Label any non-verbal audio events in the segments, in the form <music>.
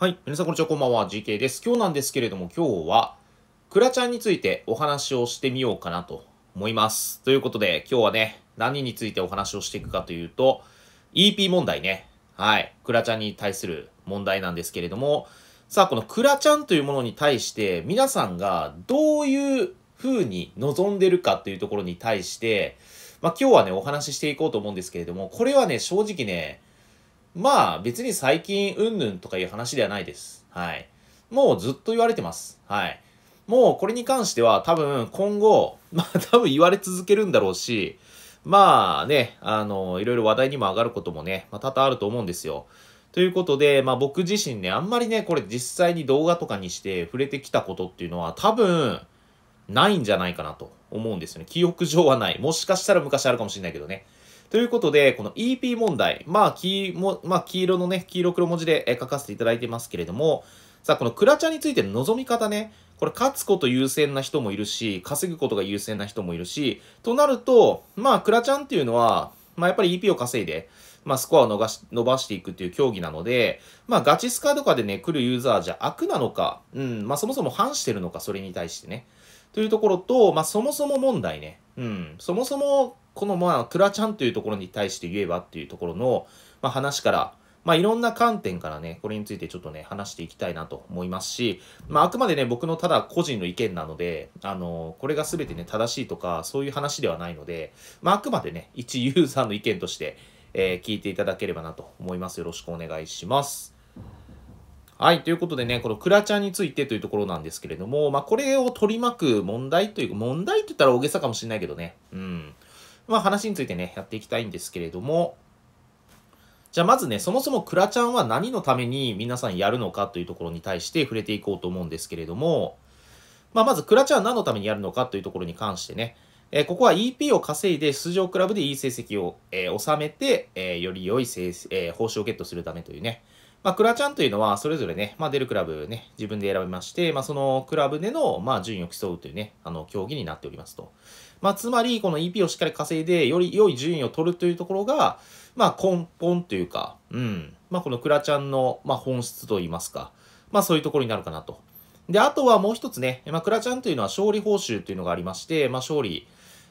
はい。皆さん、こんにちは。こんばんは。GK です。今日なんですけれども、今日は、クラちゃんについてお話をしてみようかなと思います。ということで、今日はね、何についてお話をしていくかというと、EP 問題ね。はい。クラちゃんに対する問題なんですけれども、さあ、このクラちゃんというものに対して、皆さんがどういう風に望んでるかというところに対して、まあ、今日はね、お話ししていこうと思うんですけれども、これはね、正直ね、まあ別に最近うんぬんとかいう話ではないです。はい。もうずっと言われてます。はい。もうこれに関しては多分今後、<laughs> まあ多分言われ続けるんだろうし、まあね、あの、いろいろ話題にも上がることもね、まあ、多々あると思うんですよ。ということで、まあ僕自身ね、あんまりね、これ実際に動画とかにして触れてきたことっていうのは多分ないんじゃないかなと思うんですよね。記憶上はない。もしかしたら昔あるかもしれないけどね。ということで、この EP 問題、まあ、黄も、まあ、黄色のね、黄色黒文字で書かせていただいてますけれども、さあ、このクラチャについての望み方ね、これ勝つこと優先な人もいるし、稼ぐことが優先な人もいるし、となると、まあ、クラチャンっていうのは、まあ、やっぱり EP を稼いで、まあ、スコアを伸ばし、伸ばしていくっていう競技なので、まあ、ガチスカとかでね、来るユーザーじゃ悪なのか、うん、まあ、そもそも反してるのか、それに対してね。というところと、まあ、そもそも問題ね。うん、そもそもこのまあクラちゃんというところに対して言えばっていうところの、まあ、話から、まあ、いろんな観点からね、これについてちょっとね、話していきたいなと思いますし、まあ、あくまでね、僕のただ個人の意見なので、あの、これが全てね、正しいとか、そういう話ではないので、まあ、あくまでね、一ユーザーの意見として、えー、聞いていただければなと思います。よろしくお願いします。はい。ということでね、このクラちゃんについてというところなんですけれども、まあ、これを取り巻く問題というか、問題って言ったら大げさかもしれないけどね。うん。まあ話についてね、やっていきたいんですけれども、じゃあまずね、そもそもクラちゃんは何のために皆さんやるのかというところに対して触れていこうと思うんですけれども、まあまずクラちゃんは何のためにやるのかというところに関してね、えー、ここは EP を稼いで出場クラブでいい成績を、えー、収めて、えー、より良い成、えー、報酬をゲットするためというね、まあ、クラちゃんというのは、それぞれね、まあ、出るクラブね、自分で選びまして、まあ、そのクラブでの、まあ、順位を競うというね、あの、競技になっておりますと。まあ、つまりこの EP をしっかり稼いで、より良い順位を取るというところが、まあ、根本というか、うん、まあ、このクラちゃんの、まあ、本質といいますか、まあ、そういうところになるかなと。で、あとはもう一つね、まあ、クラちゃんというのは勝利報酬というのがありまして、まあ、勝利、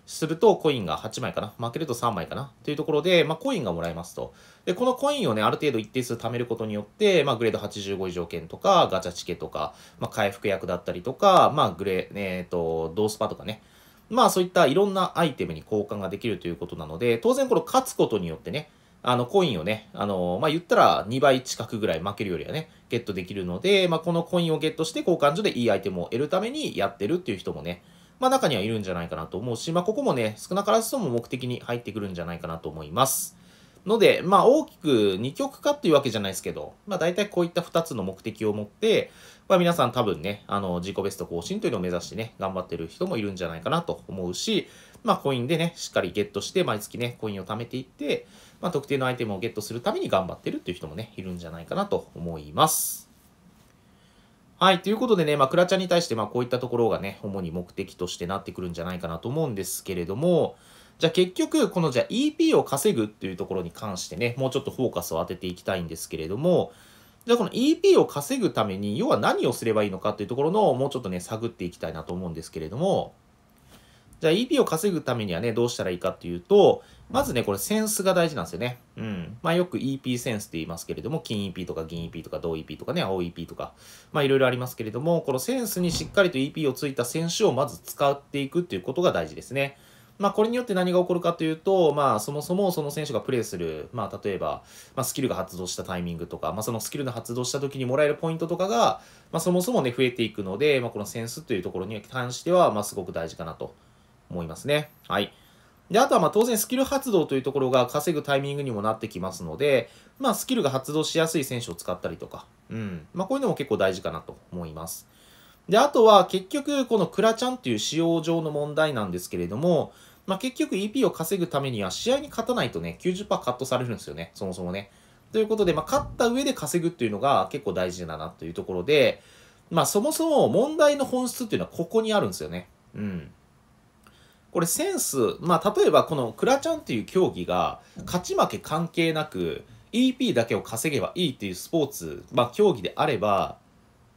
するとコインが8枚かな。負けると3枚かな。というところで、まあ、コインがもらえますと。で、このコインをね、ある程度一定数貯めることによって、まあ、グレード85以上券とか、ガチャチケとか、まあ、回復役だったりとか、まあ、グレー、えっ、ー、と、ドースパとかね。まあそういったいろんなアイテムに交換ができるということなので、当然これ勝つことによってね、あのコインをね、あのまあ言ったら2倍近くぐらい負けるよりはね、ゲットできるので、まあこのコインをゲットして交換所でいいアイテムを得るためにやってるっていう人もね、まあ中にはいるんじゃないかなと思うし、まあここもね、少なからずとも目的に入ってくるんじゃないかなと思います。ので、まあ大きく2極化っていうわけじゃないですけど、まあ大体こういった2つの目的を持って、まあ、皆さん多分ね、あの、自己ベスト更新というのを目指してね、頑張ってる人もいるんじゃないかなと思うし、まあ、コインでね、しっかりゲットして、毎月ね、コインを貯めていって、まあ、特定のアイテムをゲットするために頑張ってるっていう人もね、いるんじゃないかなと思います。はい。ということでね、まあ、クラちゃんに対して、まあ、こういったところがね、主に目的としてなってくるんじゃないかなと思うんですけれども、じゃあ結局、このじゃあ EP を稼ぐっていうところに関してね、もうちょっとフォーカスを当てていきたいんですけれども、じゃあこの EP を稼ぐために、要は何をすればいいのかっていうところの、もうちょっとね、探っていきたいなと思うんですけれども、じゃあ EP を稼ぐためにはね、どうしたらいいかっていうと、まずね、これセンスが大事なんですよね。うん。まあよく EP センスって言いますけれども、金 EP とか銀 EP とか銅 EP とかね、青 EP とか、まあいろいろありますけれども、このセンスにしっかりと EP をついた選手をまず使っていくっていうことが大事ですね。まあ、これによって何が起こるかというと、まあ、そもそもその選手がプレーする、まあ、例えば、まあ、スキルが発動したタイミングとか、まあ、そのスキルの発動した時にもらえるポイントとかが、まあ、そもそもね、増えていくので、まあ、このセンスというところに関しては、まあ、すごく大事かなと思いますね。はい。で、あとはまあ当然スキル発動というところが稼ぐタイミングにもなってきますので、まあスキルが発動しやすい選手を使ったりとか、うん。まあこういうのも結構大事かなと思います。で、あとは結局このクラちゃんっていう仕様上の問題なんですけれども、まあ、結局 EP を稼ぐためには試合に勝たないとね、90%カットされるんですよね、そもそもね。ということで、まあ、勝った上で稼ぐっていうのが結構大事だなというところで、まあ、そもそも問題の本質っていうのはここにあるんですよね。うん。これセンス、まあ、例えばこのクラちゃんっていう競技が勝ち負け関係なく EP だけを稼げばいいっていうスポーツ、まあ、競技であれば、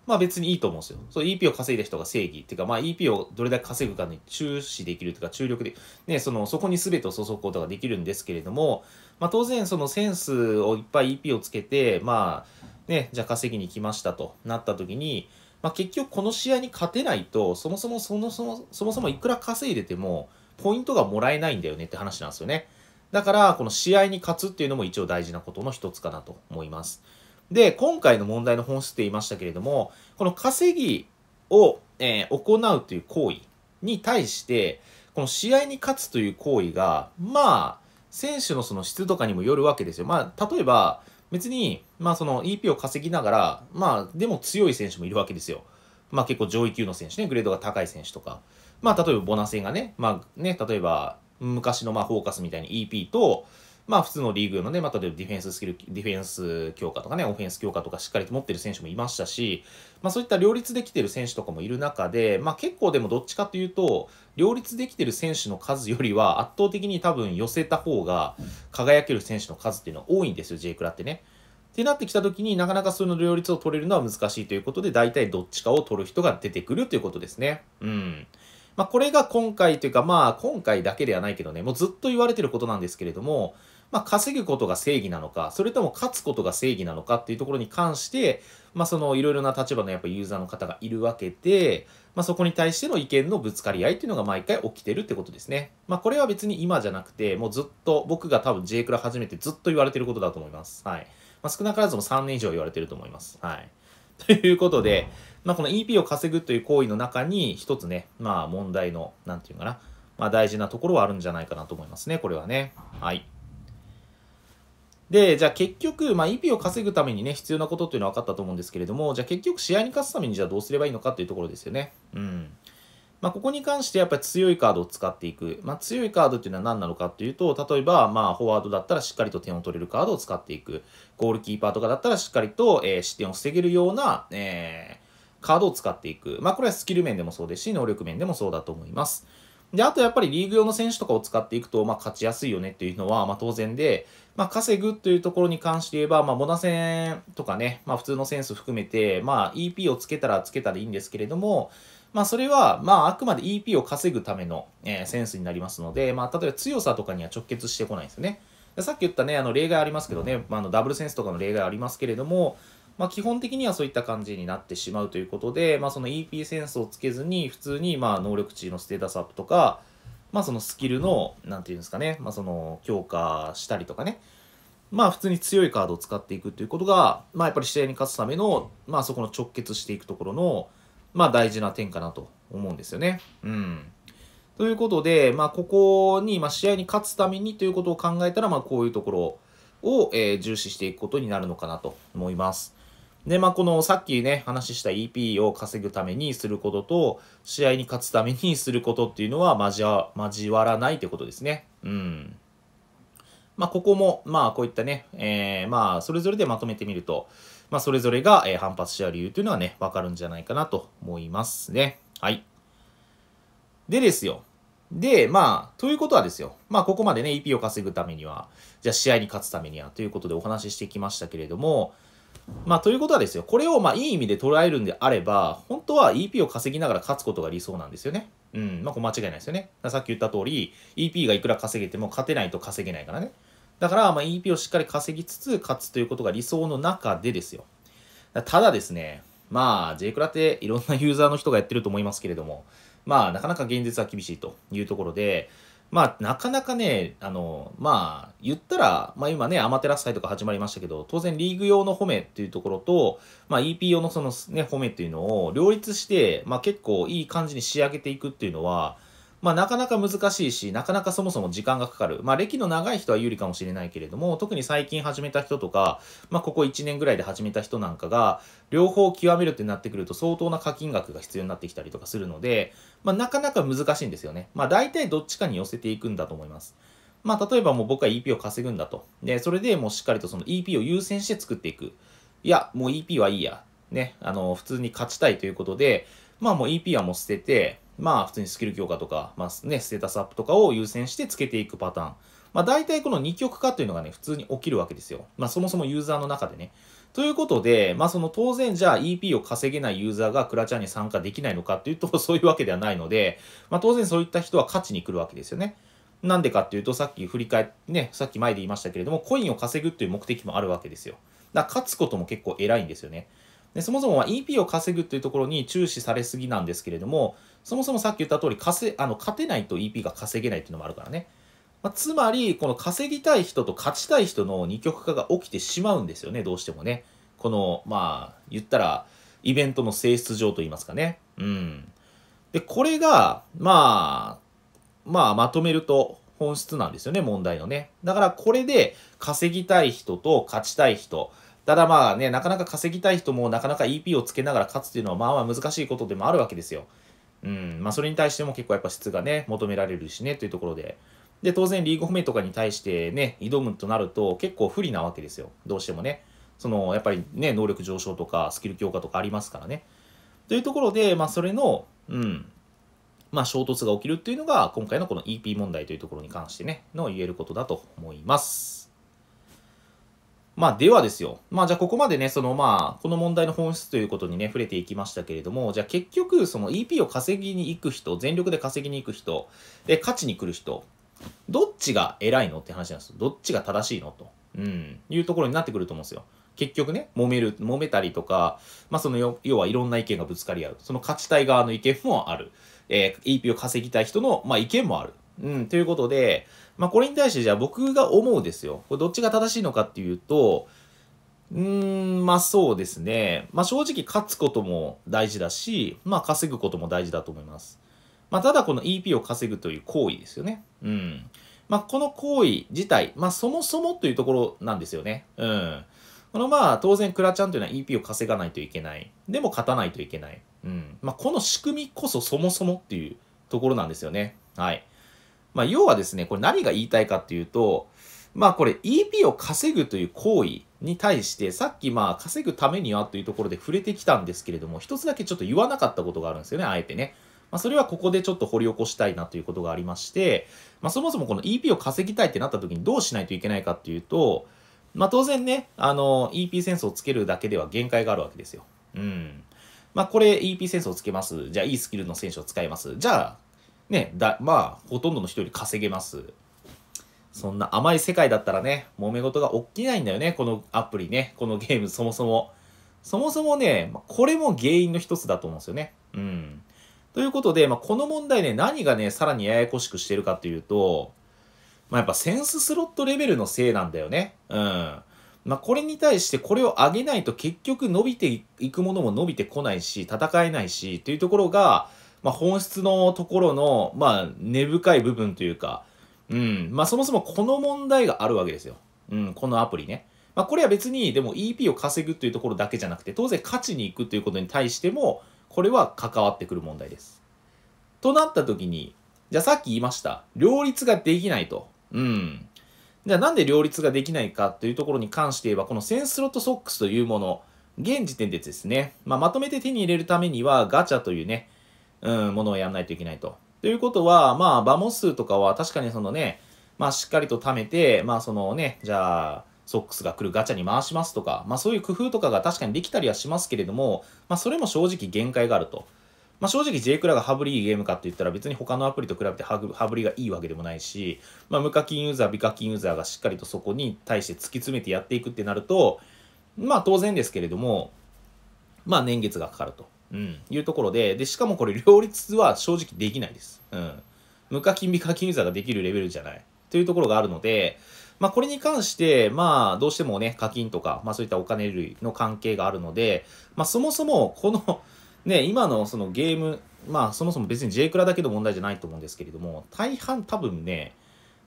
まあ別にいいと思うんですよ。そう EP を稼いだ人が正義っていうか、まあ EP をどれだけ稼ぐかに注視できるというか、注力で、ね、その、そこに全てを注ぐことができるんですけれども、まあ当然そのセンスをいっぱい EP をつけて、まあ、ね、じゃあ稼ぎに来ましたとなった時に、まあ結局この試合に勝てないと、そもそもそもそも、そもそもいくら稼いでても、ポイントがもらえないんだよねって話なんですよね。だから、この試合に勝つっていうのも一応大事なことの一つかなと思います。で、今回の問題の本質って言いましたけれども、この稼ぎを、えー、行うという行為に対して、この試合に勝つという行為が、まあ、選手のその質とかにもよるわけですよ。まあ、例えば、別に、まあその EP を稼ぎながら、まあ、でも強い選手もいるわけですよ。まあ結構上位級の選手ね、グレードが高い選手とか。まあ例えばボナセンがね、まあね、例えば昔のまあフォーカスみたいに EP と、まあ普通のリーグのね、またばディフェンススキル、ディフェンス強化とかね、オフェンス強化とかしっかりと持ってる選手もいましたし、まあそういった両立できてる選手とかもいる中で、まあ結構でもどっちかというと、両立できてる選手の数よりは圧倒的に多分寄せた方が輝ける選手の数っていうのは多いんですよ、J クラってね。ってなってきた時になかなかその両立を取れるのは難しいということで、大体どっちかを取る人が出てくるということですね。うん。まあこれが今回というか、まあ今回だけではないけどね、もうずっと言われてることなんですけれども、まあ、稼ぐことが正義なのか、それとも勝つことが正義なのかっていうところに関して、まあ、そのいろいろな立場のやっぱユーザーの方がいるわけで、まあ、そこに対しての意見のぶつかり合いっていうのが毎回起きてるってことですね。まあ、これは別に今じゃなくて、もうずっと僕が多分 J クラ初めてずっと言われてることだと思います。はい。まあ、少なからずも3年以上言われてると思います。はい。<laughs> ということで、まあ、この EP を稼ぐという行為の中に、一つね、まあ問題の、なんていうかな、まあ大事なところはあるんじゃないかなと思いますね、これはね。はい。で、じゃあ結局、まあ EP を稼ぐためにね、必要なことっていうのは分かったと思うんですけれども、じゃあ結局試合に勝つためにじゃあどうすればいいのかっていうところですよね。うん。まあ、ここに関してやっぱり強いカードを使っていく。まあ、強いカードっていうのは何なのかっていうと、例えば、まあ、フォワードだったらしっかりと点を取れるカードを使っていく。ゴールキーパーとかだったらしっかりと、えー、失点を防げるような、えー、カードを使っていく。まあ、これはスキル面でもそうですし、能力面でもそうだと思います。で、あとやっぱりリーグ用の選手とかを使っていくと、まあ、勝ちやすいよねっていうのは、まあ、当然で、まあ、稼ぐというところに関して言えば、まあ、モナ線とかね、まあ、普通のセンス含めて、まあ、EP をつけたらつけたらいいんですけれども、まあ、それは、まあ、あくまで EP を稼ぐための、えー、センスになりますので、まあ、例えば強さとかには直結してこないんですよね。さっき言ったね、あの、例外ありますけどね、まあ、あの、ダブルセンスとかの例外ありますけれども、まあ、基本的にはそういった感じになってしまうということで、まあ、その EP センスをつけずに、普通に、まあ、能力値のステータスアップとか、まあそのスキルの、なんていうんですかね、まあその強化したりとかね、まあ普通に強いカードを使っていくということが、まあやっぱり試合に勝つための、まあそこの直結していくところの、まあ大事な点かなと思うんですよね。うん。ということで、まあここに、まあ試合に勝つためにということを考えたら、まあこういうところを、えー、重視していくことになるのかなと思います。で、まあ、このさっきね、話した EP を稼ぐためにすることと、試合に勝つためにすることっていうのは交わ交わらないってことですね。うん。まあ、ここも、まあ、こういったね、えー、まあ、それぞれでまとめてみると、まあ、それぞれが、え反発した理由というのはね、わかるんじゃないかなと思いますね。はい。でですよ。で、まあ、ということはですよ。まあ、ここまでね、EP を稼ぐためには、じゃあ試合に勝つためにはということでお話ししてきましたけれども、まあ、ということはですよ、これをまあいい意味で捉えるんであれば、本当は EP を稼ぎながら勝つことが理想なんですよね。うん、まあ、こ間違いないですよね。さっき言った通り、EP がいくら稼げても勝てないと稼げないからね。だから、まあ、EP をしっかり稼ぎつつ勝つということが理想の中でですよ。ただですね、まあ、J クラっていろんなユーザーの人がやってると思いますけれども、まあ、なかなか現実は厳しいというところで、まあ、なかなかね、あの、まあ、言ったら、まあ今ね、アマテラス祭とか始まりましたけど、当然リーグ用の褒めっていうところと、まあ EP 用のそのね、褒めっていうのを両立して、まあ結構いい感じに仕上げていくっていうのは、まあ、なかなか難しいし、なかなかそもそも時間がかかる。まあ、歴の長い人は有利かもしれないけれども、特に最近始めた人とか、まあ、ここ1年ぐらいで始めた人なんかが、両方極めるってなってくると相当な課金額が必要になってきたりとかするので、まあ、なかなか難しいんですよね。まあ、大体どっちかに寄せていくんだと思います。まあ、例えばもう僕は EP を稼ぐんだと。で、それでもうしっかりとその EP を優先して作っていく。いや、もう EP はいいや。ね、あの、普通に勝ちたいということで、まあもう EP はもう捨てて、まあ普通にスキル強化とか、まあね、ステータスアップとかを優先してつけていくパターン。まあ大体この二極化というのがね、普通に起きるわけですよ。まあそもそもユーザーの中でね。ということで、まあその当然じゃあ EP を稼げないユーザーがクラチャーに参加できないのかっていうと <laughs> そういうわけではないので、まあ当然そういった人は勝ちに来るわけですよね。なんでかっていうとさっき振り返って、ね、さっき前で言いましたけれども、コインを稼ぐという目的もあるわけですよ。だから勝つことも結構偉いんですよね。でそもそもは EP を稼ぐというところに注視されすぎなんですけれども、そもそもさっき言った通り稼あの勝てないと EP が稼げないっていうのもあるからね、まあ、つまりこの稼ぎたい人と勝ちたい人の二極化が起きてしまうんですよねどうしてもねこのまあ言ったらイベントの性質上といいますかねうんでこれがまあまあまとめると本質なんですよね問題のねだからこれで稼ぎたい人と勝ちたい人ただまあね、なかなか稼ぎたい人もなかなか EP をつけながら勝つっていうのはまあまあ難しいことでもあるわけですよ。うんまあ、それに対しても結構やっぱ質がね、求められるしねというところで。で、当然リーグ褒めとかに対してね、挑むとなると結構不利なわけですよ。どうしてもね。その、やっぱりね、能力上昇とかスキル強化とかありますからね。というところで、まあそれの、うん、まあ衝突が起きるっていうのが今回のこの EP 問題というところに関してね、の言えることだと思います。まあ、ではですよ。まあ、じゃあここまでね、そのまあ、この問題の本質ということにね、触れていきましたけれども、じゃあ結局、その EP を稼ぎに行く人、全力で稼ぎに行く人、で、勝ちに来る人、どっちが偉いのって話なんですよ。どっちが正しいのと、うん、いうところになってくると思うんですよ。結局ね、揉める、揉めたりとか、まあ、その要はいろんな意見がぶつかり合う。その勝ちたい側の意見もある。えー、EP を稼ぎたい人の、まあ、意見もある。うん、ということで、まあ、これに対してじゃあ僕が思うですよ。これどっちが正しいのかっていうと、うーん、まあそうですね。まあ正直勝つことも大事だし、まあ稼ぐことも大事だと思います。まあただこの EP を稼ぐという行為ですよね。うん。まあこの行為自体、まあそもそもというところなんですよね。うん。このまあ当然クラちゃんというのは EP を稼がないといけない。でも勝たないといけない。うん。まあこの仕組みこそそもそもっていうところなんですよね。はい。まあ、要はですね、これ何が言いたいかっていうと、まあこれ EP を稼ぐという行為に対して、さっきまあ稼ぐためにはというところで触れてきたんですけれども、一つだけちょっと言わなかったことがあるんですよね、あえてね。まあそれはここでちょっと掘り起こしたいなということがありまして、まあそもそもこの EP を稼ぎたいってなった時にどうしないといけないかっていうと、まあ当然ね、あの EP センスをつけるだけでは限界があるわけですよ。うん。まあこれ EP センスをつけます。じゃあいいスキルの選手を使います。じゃあね、だまあ、ほとんどの人より稼げます。そんな甘い世界だったらね、揉め事が起きないんだよね、このアプリね、このゲームそもそも。そもそもね、これも原因の一つだと思うんですよね。うん。ということで、まあ、この問題ね、何がね、さらにややこしくしてるかというと、まあ、やっぱセンススロットレベルのせいなんだよね。うん。まあ、これに対してこれを上げないと結局伸びていくものも伸びてこないし、戦えないし、というところが、まあ、本質のところの、まあ、根深い部分というか、うん、まあ、そもそもこの問題があるわけですよ。うん、このアプリね。まあ、これは別に、でも EP を稼ぐというところだけじゃなくて、当然勝ちに行くということに対しても、これは関わってくる問題です。となった時に、じゃあさっき言いました。両立ができないと。うん。じゃあなんで両立ができないかというところに関して言えば、このセンスロットソックスというもの、現時点でですね、まあ、まとめて手に入れるためにはガチャというね、うん、ものをやんないといけないと。ということは、まあ、バモ数とかは確かにそのね、まあ、しっかりと貯めて、まあ、そのね、じゃあ、ソックスが来るガチャに回しますとか、まあ、そういう工夫とかが確かにできたりはしますけれども、まあ、それも正直限界があると。まあ、正直 J クラが羽振りいいゲームかって言ったら別に他のアプリと比べて羽振りがいいわけでもないし、まあ、無課金ユーザー、美課金ユーザーがしっかりとそこに対して突き詰めてやっていくってなると、まあ当然ですけれども、まあ年月がかかると。うん、いうところで、で、しかもこれ両立は正直できないです。うん。無課金未課金ユーザーができるレベルじゃない。というところがあるので、まあ、これに関して、まあ、どうしてもね、課金とか、まあ、そういったお金類の関係があるので、まあ、そもそも、このね、今のそのゲーム、まあ、そもそも別に J クラだけの問題じゃないと思うんですけれども、大半多分ね、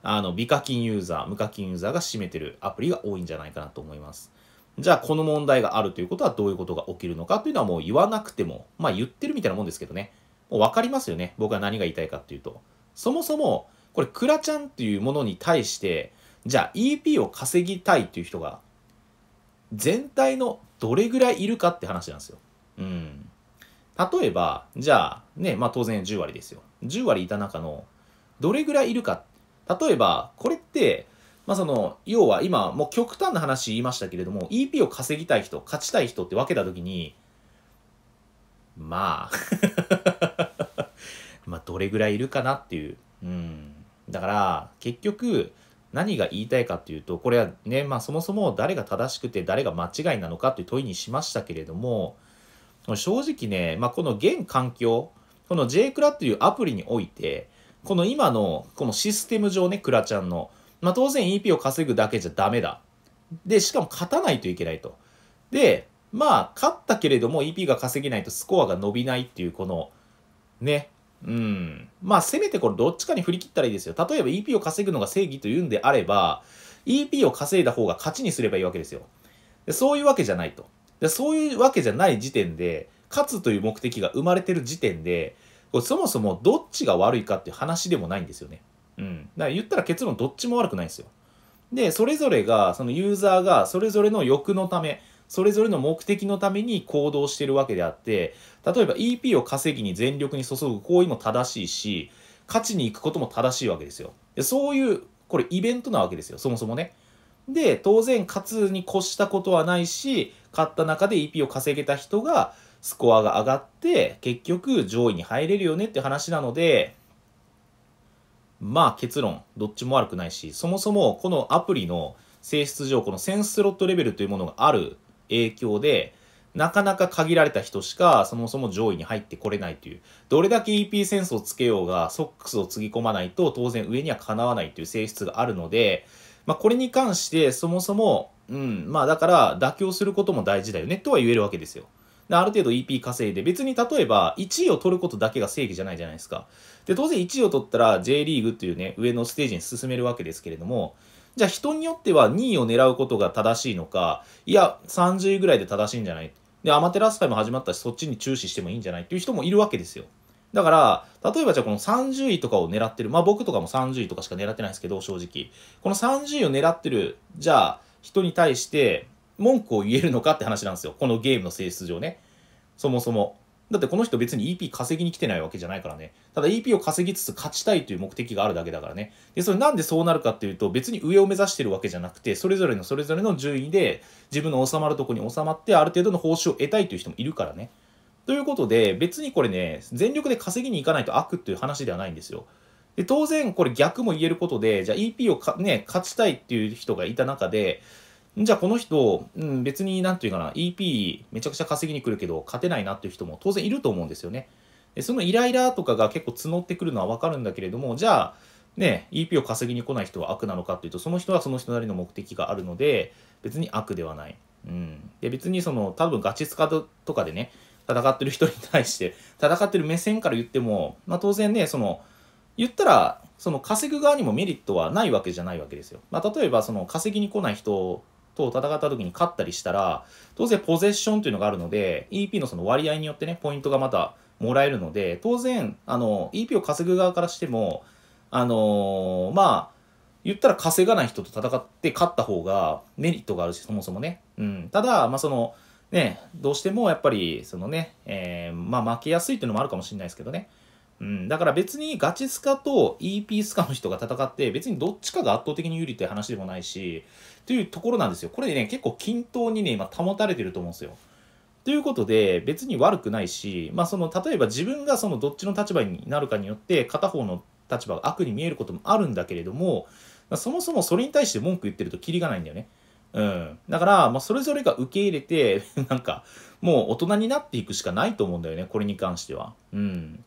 あの、美課金ユーザー、無課金ユーザーが占めてるアプリが多いんじゃないかなと思います。じゃあこの問題があるということはどういうことが起きるのかというのはもう言わなくても、まあ言ってるみたいなもんですけどね、もうわかりますよね。僕は何が言いたいかっていうと。そもそも、これ、クラちゃんっていうものに対して、じゃあ EP を稼ぎたいっていう人が、全体のどれぐらいいるかって話なんですよ。うん。例えば、じゃあ、ね、まあ当然10割ですよ。10割いた中の、どれぐらいいるか。例えば、これって、まあ、その、要は今、もう極端な話言いましたけれども、EP を稼ぎたい人、勝ちたい人って分けたときに、まあ <laughs> まあ、どれぐらいいるかなっていう。うん。だから、結局、何が言いたいかっていうと、これはね、まあ、そもそも誰が正しくて誰が間違いなのかっていう問いにしましたけれども、正直ね、まあ、この現環境、この J クラっていうアプリにおいて、この今の、このシステム上ね、クラちゃんの、まあ、当然 EP を稼ぐだけじゃダメだ。で、しかも勝たないといけないと。で、まあ、勝ったけれども EP が稼げないとスコアが伸びないっていう、この、ね、うん。まあ、せめてこれどっちかに振り切ったらいいですよ。例えば EP を稼ぐのが正義というんであれば、EP を稼いだ方が勝ちにすればいいわけですよ。でそういうわけじゃないとで。そういうわけじゃない時点で、勝つという目的が生まれてる時点で、これそもそもどっちが悪いかっていう話でもないんですよね。うん。だから言ったら結論どっちも悪くないんですよ。で、それぞれが、そのユーザーがそれぞれの欲のため、それぞれの目的のために行動してるわけであって、例えば EP を稼ぎに全力に注ぐ行為も正しいし、勝ちに行くことも正しいわけですよ。でそういう、これイベントなわけですよ、そもそもね。で、当然勝つに越したことはないし、勝った中で EP を稼げた人が、スコアが上がって、結局上位に入れるよねって話なので、まあ結論、どっちも悪くないし、そもそもこのアプリの性質上、このセンスロットレベルというものがある影響で、なかなか限られた人しかそもそも上位に入ってこれないという、どれだけ EP センスをつけようが、ソックスをつぎ込まないと当然上にはかなわないという性質があるので、まあこれに関してそもそも、うん、まあだから妥協することも大事だよねとは言えるわけですよ。である程度 EP 稼いで、別に例えば1位を取ることだけが正義じゃないじゃないですか。で、当然1位を取ったら J リーグっていうね、上のステージに進めるわけですけれども、じゃあ人によっては2位を狙うことが正しいのか、いや、30位ぐらいで正しいんじゃないで、アマテラス会も始まったし、そっちに注視してもいいんじゃないっていう人もいるわけですよ。だから、例えばじゃあこの30位とかを狙ってる、まあ僕とかも30位とかしか狙ってないですけど、正直。この30位を狙ってる、じゃあ人に対して、文句を言えるのかって話なんですよ。このゲームの性質上ね。そもそも。だってこの人別に EP 稼ぎに来てないわけじゃないからね。ただ EP を稼ぎつつ勝ちたいという目的があるだけだからね。で、それなんでそうなるかっていうと別に上を目指してるわけじゃなくて、それぞれのそれぞれの順位で自分の収まるとこに収まってある程度の報酬を得たいという人もいるからね。ということで、別にこれね、全力で稼ぎに行かないと悪ていう話ではないんですよ。で、当然これ逆も言えることで、じゃあ EP をね、勝ちたいっていう人がいた中で、じゃあこの人、うん、別になんていうかな、EP めちゃくちゃ稼ぎに来るけど、勝てないなっていう人も当然いると思うんですよね。でそのイライラとかが結構募ってくるのはわかるんだけれども、じゃあ、ね、EP を稼ぎに来ない人は悪なのかっていうと、その人はその人なりの目的があるので、別に悪ではない。うん。で、別にその、多分ガチスカとかでね、戦ってる人に対して、戦ってる目線から言っても、まあ当然ね、その、言ったら、その稼ぐ側にもメリットはないわけじゃないわけですよ。まあ例えば、その稼ぎに来ない人と戦った時に勝ったりしたら、当然ポゼッションというのがあるので、EP のその割合によってね、ポイントがまたもらえるので、当然、あの、EP を稼ぐ側からしても、あのー、まあ、言ったら稼がない人と戦って勝った方がメリットがあるし、そもそもね。うん。ただ、まあその、ね、どうしてもやっぱり、そのね、えー、まあ負けやすいっていうのもあるかもしれないですけどね。うん、だから別にガチスカと EP スカの人が戦って別にどっちかが圧倒的に有利って話でもないしというところなんですよ。これね結構均等にね今保たれてると思うんですよ。ということで別に悪くないし、まあ、その例えば自分がそのどっちの立場になるかによって片方の立場が悪に見えることもあるんだけれどもそもそもそれに対して文句言ってるとキリがないんだよね。うん、だから、まあ、それぞれが受け入れて <laughs> なんかもう大人になっていくしかないと思うんだよねこれに関しては。うん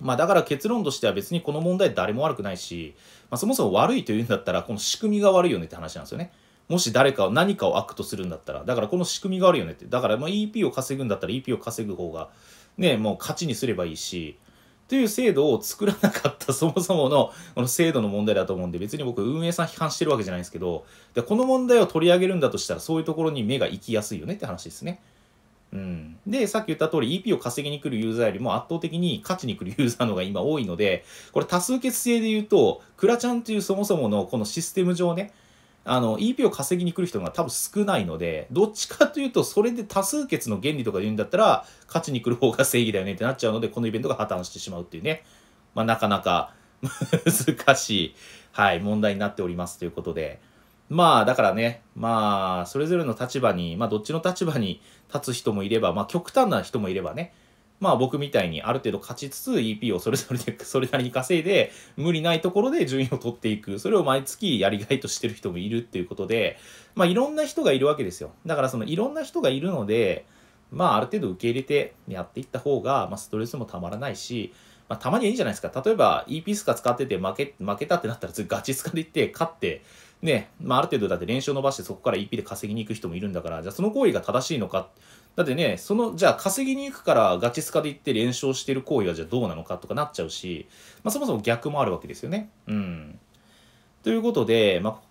まあ、だから結論としては別にこの問題誰も悪くないし、まあ、そもそも悪いというんだったらこの仕組みが悪いよねって話なんですよね。もし誰かを何かを悪とするんだったら、だからこの仕組みが悪いよねって。だからまあ EP を稼ぐんだったら EP を稼ぐ方が、ね、もう勝ちにすればいいし、という制度を作らなかったそもそものこの制度の問題だと思うんで、別に僕運営さん批判してるわけじゃないんですけど、でこの問題を取り上げるんだとしたらそういうところに目が行きやすいよねって話ですね。うん、でさっき言った通り EP を稼ぎに来るユーザーよりも圧倒的に勝ちに来るユーザーの方が今多いのでこれ多数決制で言うとクラちゃんというそもそものこのシステム上ねあの EP を稼ぎに来る人が多分少ないのでどっちかというとそれで多数決の原理とか言うんだったら勝ちに来る方が正義だよねってなっちゃうのでこのイベントが破綻してしまうっていうね、まあ、なかなか <laughs> 難しい、はい、問題になっておりますということで。まあだからね、まあそれぞれの立場に、まあどっちの立場に立つ人もいれば、まあ極端な人もいればね、まあ僕みたいにある程度勝ちつつ EP をそれぞれで、<laughs> それなりに稼いで、無理ないところで順位を取っていく。それを毎月やりがいとしてる人もいるっていうことで、まあいろんな人がいるわけですよ。だからそのいろんな人がいるので、まあある程度受け入れてやっていった方が、まあストレスもたまらないし、まあ、たまにはいいじゃないですか。例えば EP スカ使ってて負け、負けたってなったら、ガチスカで行って、勝って、ね、まあ、ある程度だって練習を伸ばしてそこから EP で稼ぎに行く人もいるんだから、じゃあその行為が正しいのか。だってね、その、じゃあ稼ぎに行くからガチスカで行って練習をしてる行為はじゃあどうなのかとかなっちゃうし、まあ、そもそも逆もあるわけですよね。うん。ということで、まあ、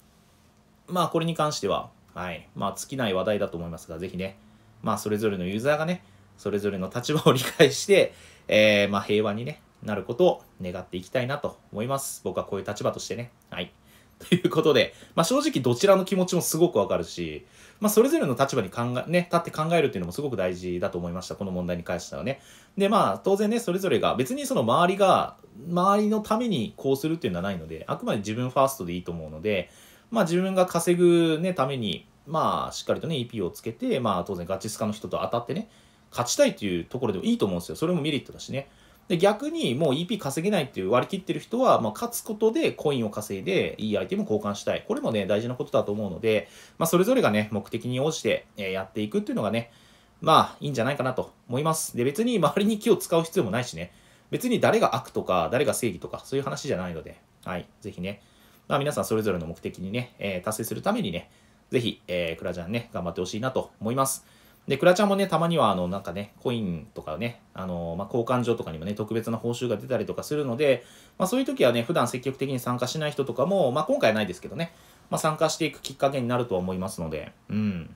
まあ、これに関しては、はい、まあ、尽きない話題だと思いますが、ぜひね、まあ、それぞれのユーザーがね、それぞれの立場を理解して、えー、まあ、平和にね、なることを願っていきたいなと思います。僕はこういう立場としてね。ということで、まあ、正直どちらの気持ちもすごくわかるし、まあ、それぞれの立場に考え、ね、立って考えるっていうのもすごく大事だと思いました。この問題に関してはね。で、まあ、当然ね、それぞれが、別にその周りが、周りのためにこうするっていうのはないので、あくまで自分ファーストでいいと思うので、まあ、自分が稼ぐね、ために、まあ、しっかりとね、EP をつけて、まあ、当然ガチスカの人と当たってね、勝ちたいというところでもいいと思うんですよ。それもメリットだしね。で、逆にもう EP 稼げないっていう割り切ってる人は、まあ、勝つことでコインを稼いで、いいアイテム交換したい。これもね、大事なことだと思うので、まあ、それぞれがね、目的に応じて、えやっていくっていうのがね、まあ、いいんじゃないかなと思います。で、別に周りに気を使う必要もないしね、別に誰が悪とか、誰が正義とか、そういう話じゃないので、はい、ぜひね、まあ、皆さんそれぞれの目的にね、えー、達成するためにね、ぜひ、えー、クラジャンね、頑張ってほしいなと思います。で、クラちゃんもね、たまには、あの、なんかね、コインとかね、あの、まあ、交換所とかにもね、特別な報酬が出たりとかするので、まあ、そういう時はね、普段積極的に参加しない人とかも、まあ、今回はないですけどね、まあ、参加していくきっかけになるとは思いますので、うん。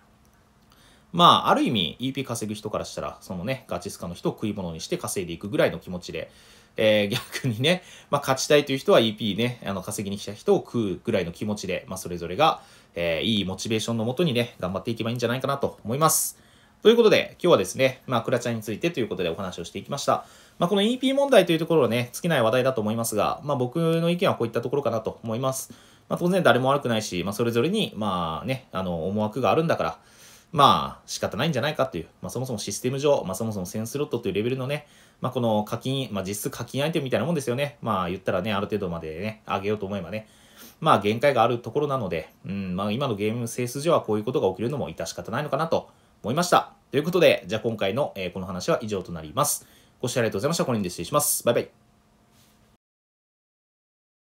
まあ、ある意味、EP 稼ぐ人からしたら、そのね、ガチスカの人を食い物にして稼いでいくぐらいの気持ちで、えー、逆にね、まあ、勝ちたいという人は EP ね、あの、稼ぎに来た人を食うぐらいの気持ちで、まあ、それぞれが、えー、いいモチベーションのもとにね、頑張っていけばいいんじゃないかなと思います。ということで、今日はですね、まあ、クラチャについてということでお話をしていきました。まあ、この EP 問題というところはね、尽きない話題だと思いますが、まあ、僕の意見はこういったところかなと思います。まあ、当然誰も悪くないし、まあ、それぞれに、まあね、あの、思惑があるんだから、まあ、仕方ないんじゃないかという、まあ、そもそもシステム上、まあ、そもそもセンスロットというレベルのね、まあ、この課金、まあ、実質課金アイテムみたいなもんですよね。まあ、言ったらね、ある程度までね、上げようと思えばね、まあ、限界があるところなので、うん、まあ、今のゲーム性質上はこういうことが起きるのも致し方ないのかなと思いました。ということで、じゃあ今回の、えー、この話は以上となります。ご視聴ありがとうございました。これにで失礼します。バイバイ。